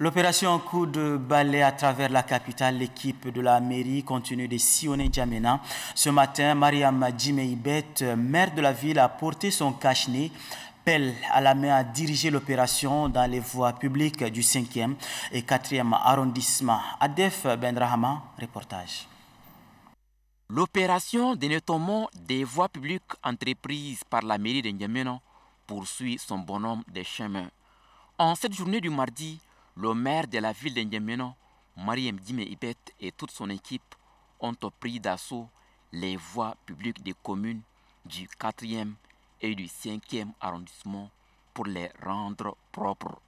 L'opération coup de balai à travers la capitale, l'équipe de la mairie continue de sillonner Djamena. Ce matin, Mariam Djimeibet, maire de la ville, a porté son cache-nez Pelle à la main a dirigé l'opération dans les voies publiques du 5e et 4e arrondissement. Adef Bendrahama, reportage. L'opération de des voies publiques entreprises par la mairie de N'Djamena poursuit son bonhomme des chemins. En cette journée du mardi, le maire de la ville de marie Mariam Dime Ibet et toute son équipe ont pris d'assaut les voies publiques des communes du 4e et du 5e arrondissement pour les rendre propres.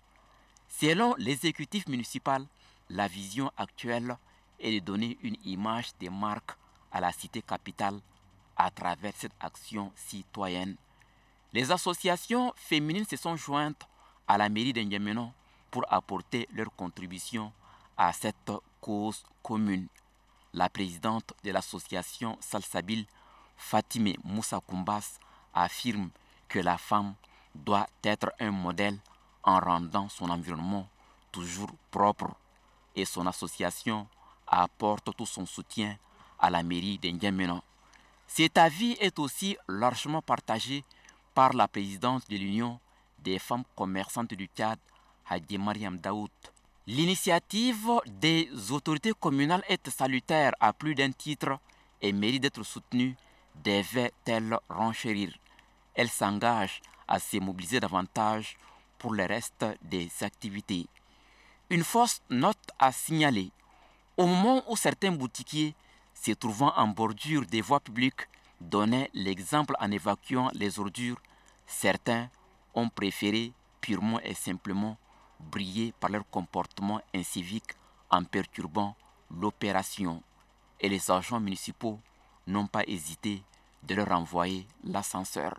Selon l'exécutif municipal, la vision actuelle est de donner une image de marque à la cité capitale à travers cette action citoyenne. Les associations féminines se sont jointes à la mairie de pour apporter leur contribution à cette cause commune. La présidente de l'association Salsabil, Fatime Moussa Koumbas, affirme que la femme doit être un modèle en rendant son environnement toujours propre et son association apporte tout son soutien à la mairie d'Indiamena. Cet avis est aussi largement partagé par la présidente de l'Union des femmes commerçantes du Tchad, Hadji Mariam Daoud. L'initiative des autorités communales est salutaire à plus d'un titre et mérite d'être soutenue, devait-elle renchérir. Elle s'engage à se mobiliser davantage pour le reste des activités. Une fausse note à signaler. Au moment où certains boutiquiers, se trouvant en bordure des voies publiques, donnaient l'exemple en évacuant les ordures, certains ont préféré purement et simplement briller par leur comportement incivique en perturbant l'opération et les agents municipaux n'ont pas hésité de leur envoyer l'ascenseur.